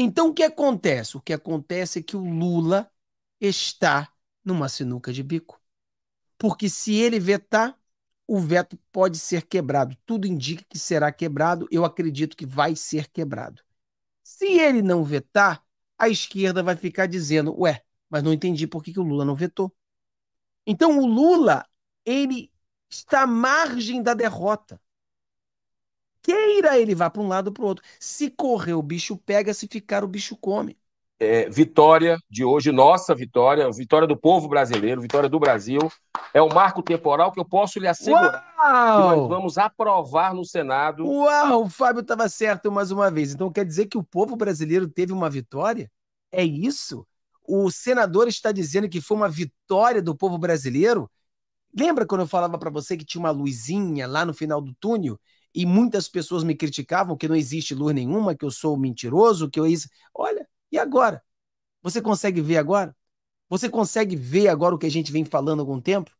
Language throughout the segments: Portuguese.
Então o que acontece? O que acontece é que o Lula está numa sinuca de bico. Porque se ele vetar, o veto pode ser quebrado. Tudo indica que será quebrado, eu acredito que vai ser quebrado. Se ele não vetar, a esquerda vai ficar dizendo: ué, mas não entendi por que, que o Lula não vetou. Então o Lula, ele está à margem da derrota queira ele vá para um lado ou para o outro. Se correr, o bicho pega, se ficar, o bicho come. É, vitória de hoje, nossa vitória, vitória do povo brasileiro, vitória do Brasil, é o marco temporal que eu posso lhe assegurar Uau! que nós vamos aprovar no Senado. Uau, o Fábio estava certo mais uma vez. Então quer dizer que o povo brasileiro teve uma vitória? É isso? O senador está dizendo que foi uma vitória do povo brasileiro? Lembra quando eu falava para você que tinha uma luzinha lá no final do túnel? e muitas pessoas me criticavam que não existe luz nenhuma, que eu sou mentiroso, que eu isso. Olha, e agora? Você consegue ver agora? Você consegue ver agora o que a gente vem falando há algum tempo?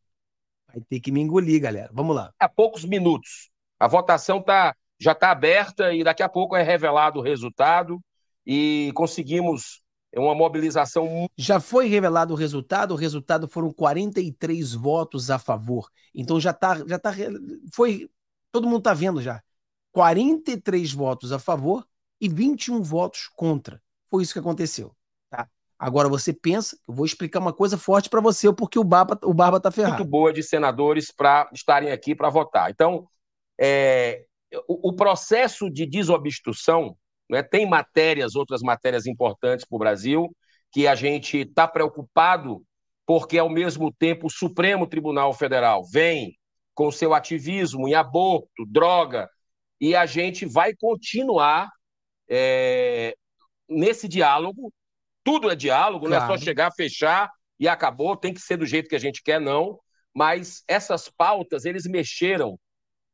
Vai ter que me engolir, galera. Vamos lá. Há poucos minutos. A votação tá, já está aberta e daqui a pouco é revelado o resultado e conseguimos uma mobilização. Já foi revelado o resultado, o resultado foram 43 votos a favor. Então já está já tá, foi todo mundo está vendo já. 43 votos a favor e 21 votos contra. Foi isso que aconteceu. Tá? Agora você pensa, eu vou explicar uma coisa forte para você, porque o Barba, o Barba está ferrado. Muito boa de senadores para estarem aqui para votar. Então, é, o, o, processo de desobstrução né, tem matérias, outras matérias importantes para o Brasil, que a gente está preocupado, porque ao mesmo tempo o Supremo Tribunal Federal vem com seu ativismo em aborto, droga, e a gente vai continuar é, nesse diálogo. Tudo é diálogo, claro. não é só chegar, fechar e acabou, tem que ser do jeito que a gente quer, não. Mas essas pautas, eles mexeram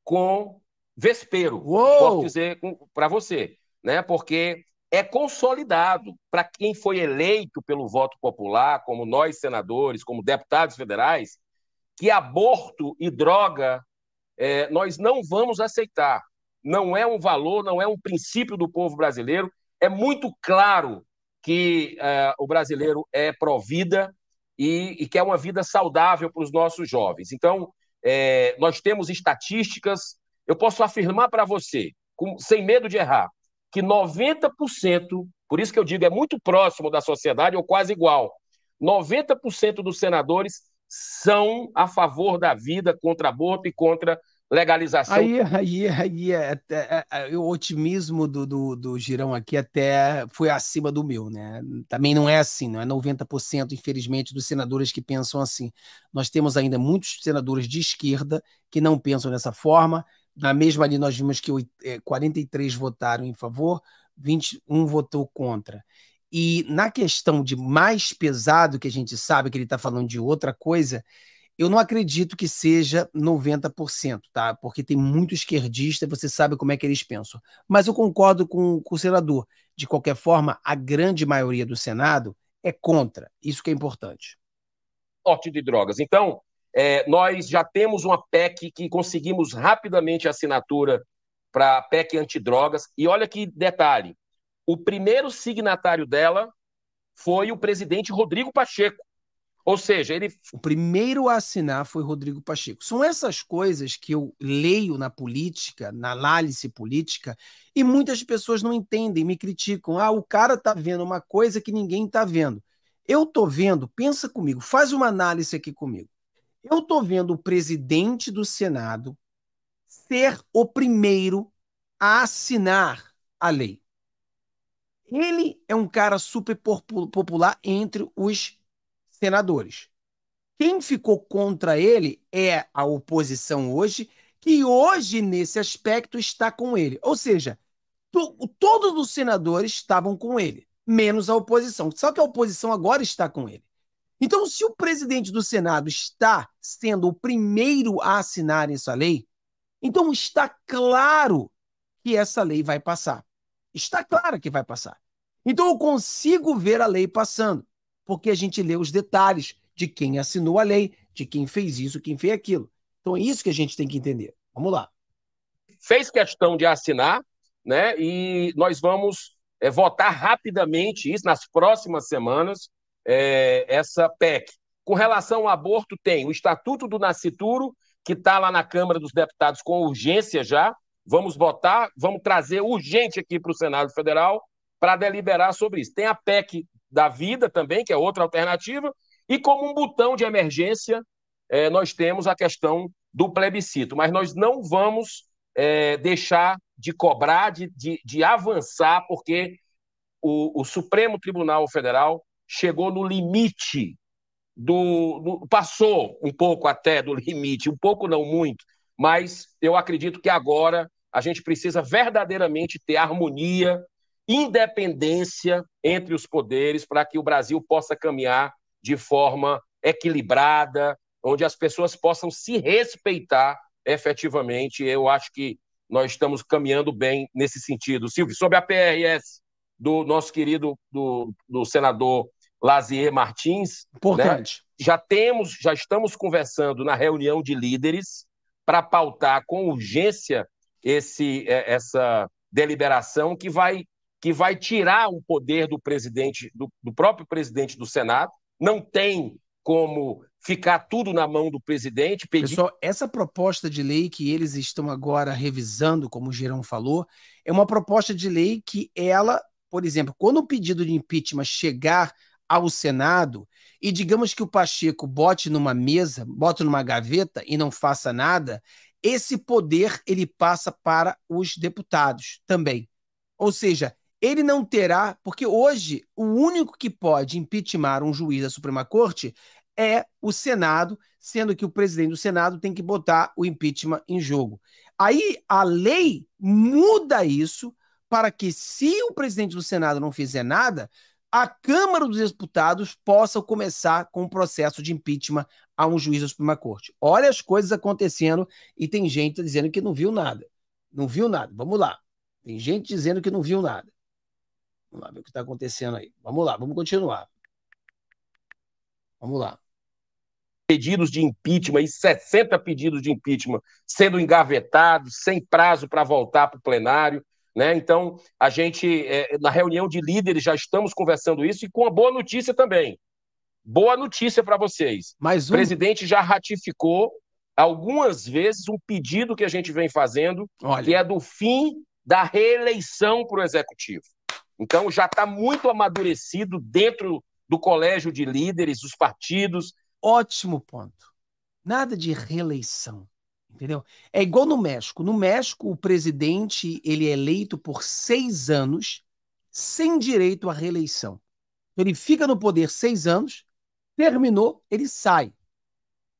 com vespeiro, Uou! posso dizer para você, né? porque é consolidado para quem foi eleito pelo voto popular, como nós senadores, como deputados federais, que aborto e droga é, nós não vamos aceitar. Não é um valor, não é um princípio do povo brasileiro. É muito claro que é, o brasileiro é pró-vida e, e que é uma vida saudável para os nossos jovens. Então, é, nós temos estatísticas. Eu posso afirmar para você, com, sem medo de errar, que 90%, por isso que eu digo, é muito próximo da sociedade ou quase igual. 90% dos senadores são a favor da vida, contra aborto e contra legalização. Aí, aí, aí até, é, é, é, o otimismo do, do, do Girão aqui até foi acima do meu, né? Também não é assim, não é 90%, infelizmente, dos senadores que pensam assim. Nós temos ainda muitos senadores de esquerda que não pensam dessa forma. Na mesma ali, nós vimos que 43 votaram em favor, 21 votou contra. E na questão de mais pesado, que a gente sabe que ele está falando de outra coisa, eu não acredito que seja 90%, tá? Porque tem muito esquerdista, você sabe como é que eles pensam. Mas eu concordo com, com o senador. De qualquer forma, a grande maioria do Senado é contra. Isso que é importante. Sorte de drogas. Então, é, nós já temos uma PEC que conseguimos rapidamente a assinatura para a PEC antidrogas. E olha que detalhe: o primeiro signatário dela foi o presidente Rodrigo Pacheco. Ou seja, ele. O primeiro a assinar foi Rodrigo Pacheco. São essas coisas que eu leio na política, na análise política, e muitas pessoas não entendem, me criticam. Ah, o cara tá vendo uma coisa que ninguém tá vendo. Eu tô vendo, pensa comigo, faz uma análise aqui comigo. Eu tô vendo o presidente do Senado ser o primeiro a assinar a lei. Ele é um cara super popular entre os senadores. Quem ficou contra ele é a oposição hoje, que hoje, nesse aspecto, está com ele. Ou seja, todos os senadores estavam com ele, menos a oposição. Só que a oposição agora está com ele. Então, se o presidente do Senado está sendo o primeiro a assinar essa lei, então está claro que essa lei vai passar. Está claro que vai passar. Então eu consigo ver a lei passando, porque a gente lê os detalhes de quem assinou a lei, de quem fez isso, quem fez aquilo. Então é isso que a gente tem que entender. Vamos lá. Fez questão de assinar, né? E nós vamos é, votar rapidamente isso nas próximas semanas é, essa PEC. Com relação ao aborto, tem o Estatuto do Nascituro, que está lá na Câmara dos Deputados com urgência já. Vamos votar, vamos trazer urgente aqui para o Senado Federal para deliberar sobre isso. Tem a PEC da vida também, que é outra alternativa, e como um botão de emergência, é, nós temos a questão do plebiscito, mas nós não vamos é, deixar de cobrar, de, de, de avançar, porque o, o, Supremo Tribunal Federal chegou no limite do, do. passou um pouco até do limite, um pouco não muito, mas eu acredito que agora a gente precisa verdadeiramente ter harmonia independência entre os poderes para que o Brasil possa caminhar de forma equilibrada, onde as pessoas possam se respeitar efetivamente. Eu acho que nós estamos caminhando bem nesse sentido. Silvio, sobre a PRS do nosso querido do, do senador Lazier Martins, né, importante. Né? Já temos, já estamos conversando na reunião de líderes para pautar com urgência esse é, essa deliberação que vai que vai tirar o poder do presidente, do, do próprio presidente do Senado. Não tem como ficar tudo na mão do presidente. Pedir... Pessoal, essa proposta de lei que eles estão agora revisando, como o Gerão falou, é uma proposta de lei que ela, por exemplo, quando o pedido de impeachment chegar ao Senado e digamos que o Pacheco bote numa mesa, bote numa gaveta e não faça nada, esse poder ele passa para os deputados também. Ou seja, ele não terá, porque hoje o único que pode impeachmentar um juiz da Suprema Corte é o Senado, sendo que o presidente do Senado tem que botar o impeachment em jogo. Aí a lei muda isso para que, se o presidente do Senado não fizer nada, a Câmara dos Deputados possa começar com o um processo de impeachment a um juiz da Suprema Corte. Olha as coisas acontecendo e tem gente dizendo que não viu nada. Não viu nada. Vamos lá. Tem gente dizendo que não viu nada. Vamos lá ver o que está acontecendo aí. Vamos lá, vamos continuar. Vamos lá. Pedidos de impeachment e 60 pedidos de impeachment sendo engavetados, sem prazo para voltar para o plenário. Né? Então, a gente, é, na reunião de líderes, já estamos conversando isso e com uma boa notícia também. Boa notícia para vocês. Mais um. O presidente já ratificou algumas vezes um pedido que a gente vem fazendo, Olha. que é do fim da reeleição para o executivo. Então, já está muito amadurecido dentro do colégio de líderes, dos partidos. Ótimo ponto. Nada de reeleição, entendeu? É igual no México. No México, o presidente ele é eleito por seis anos sem direito à reeleição. Então, ele fica no poder seis anos, terminou, ele sai.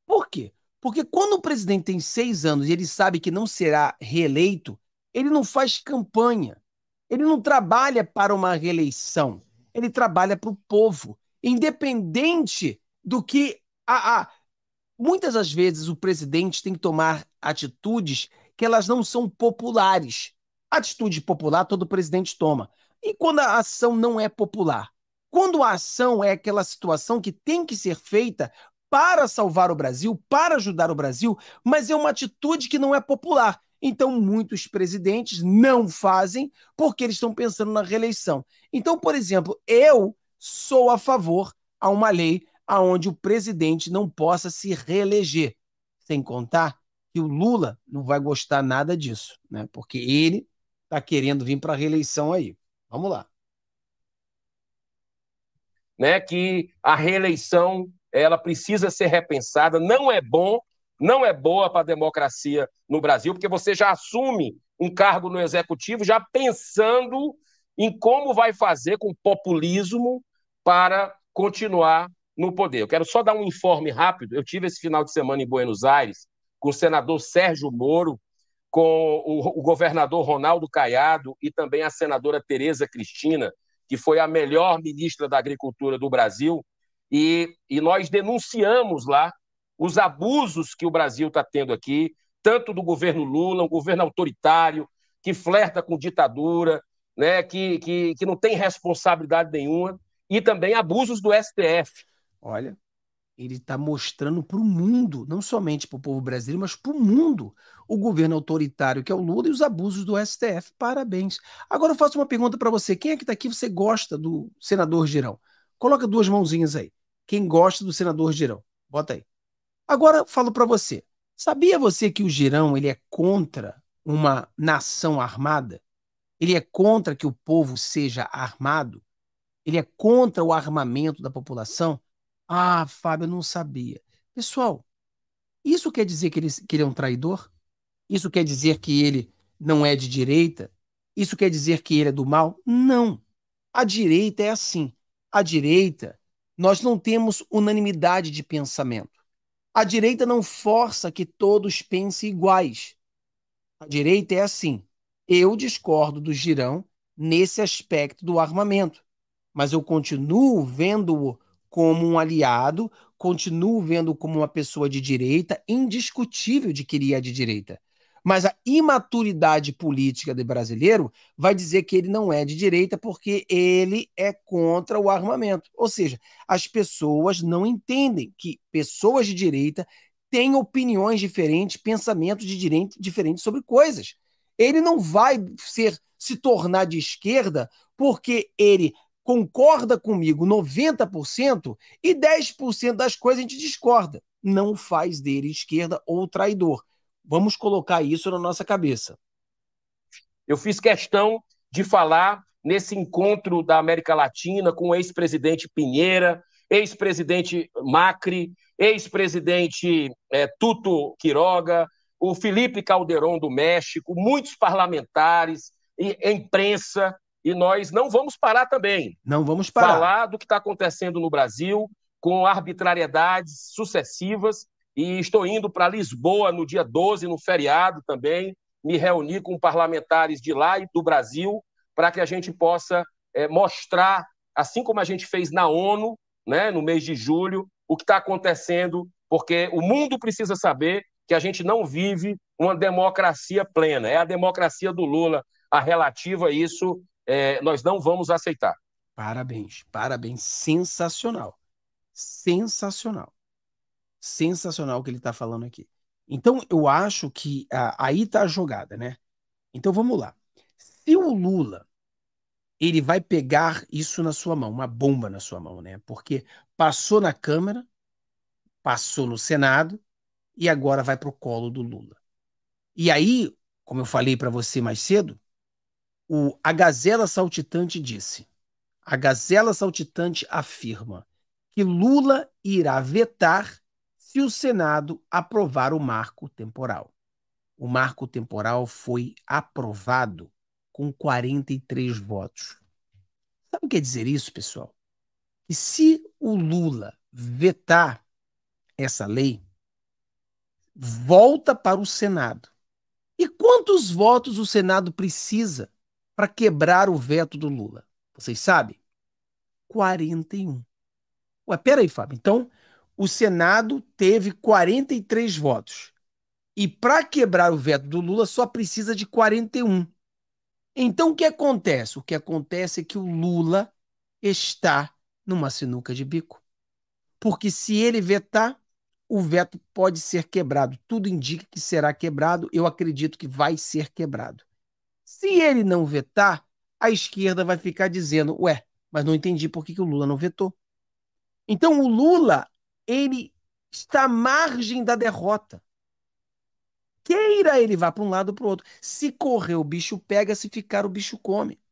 Por quê? Porque quando o presidente tem seis anos e ele sabe que não será reeleito, ele não faz campanha. Ele não trabalha para uma reeleição, ele trabalha para o povo, independente do que a, a, muitas das vezes o presidente tem que tomar atitudes que elas não são populares. Atitude popular todo presidente toma. E quando a ação não é popular? Quando a ação é aquela situação que tem que ser feita para salvar o Brasil, para ajudar o Brasil, mas é uma atitude que não é popular. Então, muitos presidentes não fazem porque eles estão pensando na reeleição. Então, por exemplo, eu sou a favor a uma lei aonde o presidente não possa se reeleger, sem contar que o Lula não vai gostar nada disso, né? Porque ele está querendo vir para a reeleição aí. Vamos lá. Né, que a reeleição ela precisa ser repensada. Não é bom não é boa para a democracia no Brasil, porque você já assume um cargo no executivo já pensando em como vai fazer com populismo para continuar no poder. Eu quero só dar um informe rápido. Eu tive esse final de semana em Buenos Aires com o senador Sérgio Moro, com o, governador Ronaldo Caiado e também a senadora Tereza Cristina, que foi a melhor ministra da Agricultura do Brasil. E, e nós denunciamos lá os abusos que o Brasil está tendo aqui, tanto do governo Lula, um governo autoritário, que flerta com ditadura, né, que, que, que não tem responsabilidade nenhuma, e também abusos do STF. Olha, ele está mostrando para o mundo, não somente para o povo brasileiro, mas para o mundo, o governo autoritário que é o Lula e os abusos do STF. Parabéns. Agora eu faço uma pergunta para você. Quem é que está aqui você gosta do senador Girão? Coloca duas mãozinhas aí. Quem gosta do senador Girão? Bota aí. Agora eu falo para você. Sabia você que o Girão ele é contra uma nação armada? Ele é contra que o povo seja armado? Ele é contra o armamento da população? Ah, Fábio, eu não sabia. Pessoal, isso quer dizer que ele, que ele é um traidor? Isso quer dizer que ele não é de direita? Isso quer dizer que ele é do mal? Não. A direita é assim. A direita, nós não temos unanimidade de pensamento. A direita não força que todos pensem iguais. A direita é assim. Eu discordo do Girão nesse aspecto do armamento, mas eu continuo vendo-o como um aliado, continuo vendo como uma pessoa de direita, indiscutível de que ele é de direita. Mas a imaturidade política do brasileiro vai dizer que ele não é de direita porque ele é contra o armamento. Ou seja, as pessoas não entendem que pessoas de direita têm opiniões diferentes, pensamentos de direita diferentes sobre coisas. Ele não vai ser se tornar de esquerda porque ele concorda comigo 90% e 10% das coisas a gente discorda. Não faz dele esquerda ou traidor. Vamos colocar isso na nossa cabeça. Eu fiz questão de falar nesse encontro da América Latina com o ex-presidente Pinheira, ex-presidente Macri, ex-presidente é, Tuto Quiroga, o Felipe Calderon do México, muitos parlamentares, e, imprensa, e nós não vamos parar também. Não vamos parar. Falar do que está acontecendo no Brasil, com arbitrariedades sucessivas, e estou indo para Lisboa no dia 12, no feriado também, me reunir com parlamentares de lá e do Brasil, para que a gente possa é, mostrar, assim como a gente fez na ONU, né, no mês de julho, o que está acontecendo, porque o mundo precisa saber que a gente não vive uma democracia plena. É a democracia do Lula. A relativa a isso, é, nós não vamos aceitar. Parabéns, parabéns. Sensacional. Sensacional sensacional o que ele está falando aqui. Então, eu acho que ah, aí está a jogada, né? Então, vamos lá. Se o Lula ele vai pegar isso na sua mão, uma bomba na sua mão, né? Porque passou na Câmara, passou no Senado e agora vai para o colo do Lula. E aí, como eu falei para você mais cedo, o, a Gazela Saltitante disse: a Gazela Saltitante afirma que Lula irá vetar se o Senado aprovar o marco temporal. O marco temporal foi aprovado com 43 votos. Sabe o que quer é dizer isso, pessoal? Que se o Lula vetar essa lei, volta para o Senado. E quantos votos o Senado precisa para quebrar o veto do Lula? Vocês sabem? 41. Ué, peraí, Fábio. Então, o Senado teve 43 votos. E para quebrar o veto do Lula só precisa de 41. Então o que acontece? O que acontece é que o Lula está numa sinuca de bico. Porque se ele vetar, o veto pode ser quebrado. Tudo indica que será quebrado. Eu acredito que vai ser quebrado. Se ele não vetar, a esquerda vai ficar dizendo: ué, mas não entendi por que, que o Lula não vetou. Então o Lula ele está à margem da derrota. Queira ele vá para um lado ou para o outro. Se correr, o bicho pega, se ficar, o bicho come.